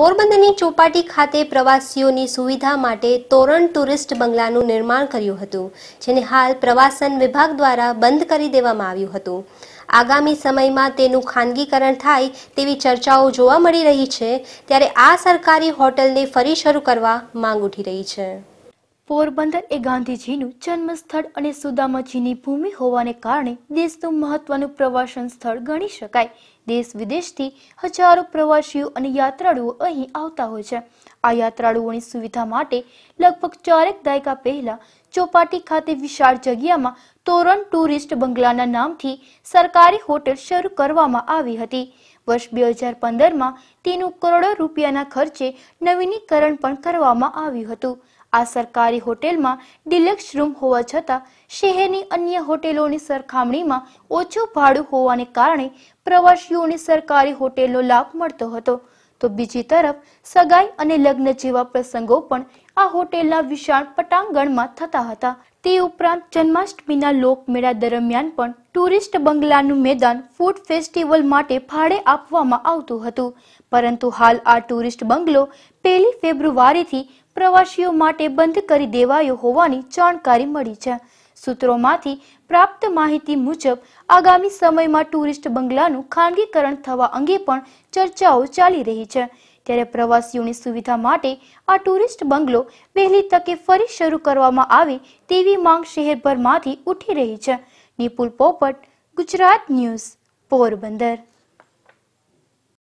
પોરબંદરની ચોપાટી ખાતે પ્રવાસીઓની સુવિધા માટે તોરણ ટુરિસ્ટ બંગલાનું નિર્માણ કર્યું હતું જેને હાલ પ્રવાસન વિભાગ દ્વારા બંધ કરી દેવામાં આવ્યું હતું આગામી સમયમાં તેનું ખાનગીકરણ થાય તેવી ચર્ચાઓ જોવા મળી રહી છે ત્યારે આ સરકારી હોટલને ફરી શરૂ કરવા માંગ ઉઠી રહી છે પોરબંદર એ ગાંધીજીનું સ્થળ અને સુદામાજીની ભૂમિ હોવાને કારણે દેશનું મહત્વનું પ્રવાસન સ્થળ ગણી શકાય દેશ વિદેશથી હજારો પ્રવાસીઓ અને યાત્રાળુઓ અહીં આવતા હોય છે આ યાત્રાળુઓની સુવિધા માટે લગભગ ચારેક દાયકા પહેલા ચોપાટી ખાતે વિશાળ જગ્યામાં તોરણ ટુરિસ્ટ બંગલાના નામથી સરકારી હોટેલ શરૂ કરવામાં આવી હતી વર્ષ બે હજાર પંદરમાં તેનું કરોડો રૂપિયાના ખર્ચે નવીનીકરણ પણ કરવામાં આવ્યું હતું આ સરકારી હોટેલમાં ડિલક્સ રૂમ હોવા છતાં શહેરની અન્ય હોટેલોની સરખામણીમાં ઓછું ભાડું હોવાને કારણે પ્રવાસીઓને સરકારી હોટેલનો લાભ મળતો હતો તો બીજી તરફ સગાઈ અને લગ્ન જેવા પ્રસંગો પણ આ હોટેલના વિશાળ પટાંગણમાં થતા હતા તે ઉપરાંત જન્માષ્ટમીના લોકમેળા દરમિયાન પણ ટુરિસ્ટ બંગલાનું મેદાન ફૂડ ફેસ્ટિવલ માટે ભાડે આપવામાં આવતું હતું પરંતુ હાલ આ ટુરિસ્ટ બંગલો પહેલી ફેબ્રુઆરીથી પ્રવાસીઓ માટે બંધ કરી દેવાયો હોવાની જાણકારી મળી છે સૂત્રોમાંથી પ્રાપ્ત માહિતી મુજબ આગામી સમયમાં ટુરિસ્ટ બંગલાનું ખાનગીકરણ થવા અંગે પણ ચર્ચાઓ ચાલી રહી છે ત્યારે પ્રવાસીઓની સુવિધા માટે આ ટુરિસ્ટ બંગલો વહેલી તકે ફરી શરૂ કરવામાં આવે તેવી માંગ શહેરભરમાંથી ઉઠી રહી છે નિપુલ પોપટ ગુજરાત ન્યૂઝ પોરબંદર